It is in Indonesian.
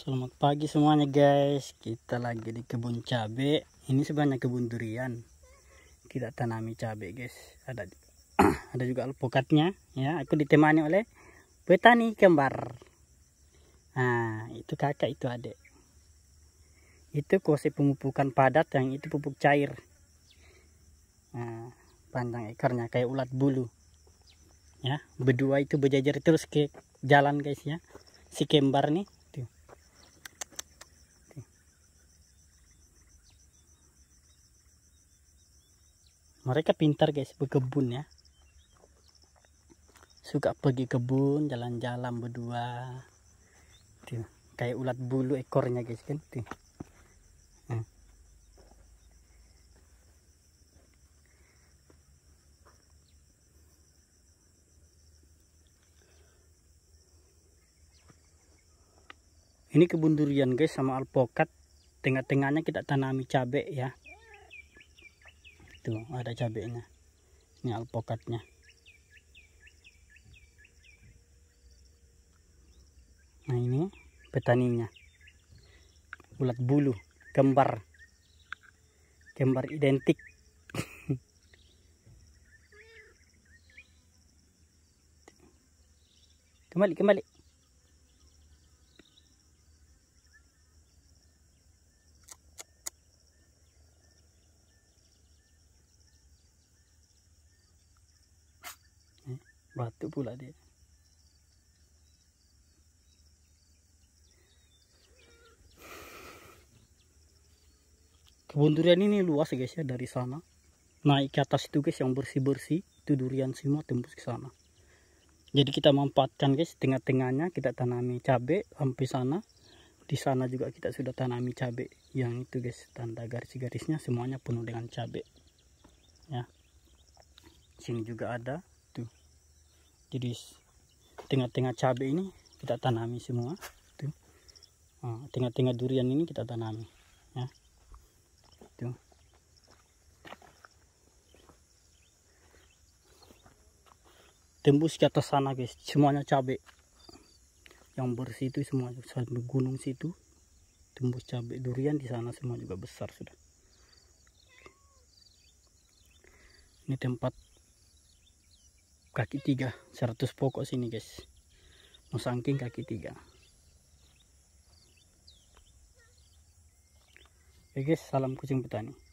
Selamat pagi semuanya guys Kita lagi di kebun cabe Ini sebanyak kebun durian Kita tanami cabe guys Ada ada juga alpukatnya ya Aku ditemani oleh petani kembar Nah itu kakak itu adik Itu kose pemupukan padat yang itu pupuk cair Nah panjang ekornya kayak ulat bulu Ya berdua itu berjajar terus ke jalan guys ya Si kembar nih mereka pintar guys berkebun ya suka pergi kebun jalan-jalan berdua tuh kayak ulat bulu ekornya guys kan tuh hmm. ini kebun durian guys sama alpokat tengah-tengahnya kita tanami cabai ya itu ada cabenya ini alpokatnya nah ini petaninya ulat bulu kembar kembar identik kembali kembali Batu pula dia. Kebun durian ini luas guys ya dari sana. Naik ke atas itu guys yang bersih-bersih. Itu durian semua tembus ke sana. Jadi kita manfaatkan guys tengah-tengahnya kita tanami cabe sampai sana. Di sana juga kita sudah tanami cabe Yang itu guys tanda garis-garisnya semuanya penuh dengan cabe Ya. Sini juga ada tuh jadi tengah-tengah cabai ini kita tanami semua gitu. ah, tengah-tengah durian ini kita tanami ya itu tembus ke atas sana guys semuanya cabai yang bersih itu semua sampai gunung situ tembus cabai durian di sana semua juga besar sudah ini tempat kaki tiga 100 pokok sini guys musangking kaki tiga oke guys salam kucing petani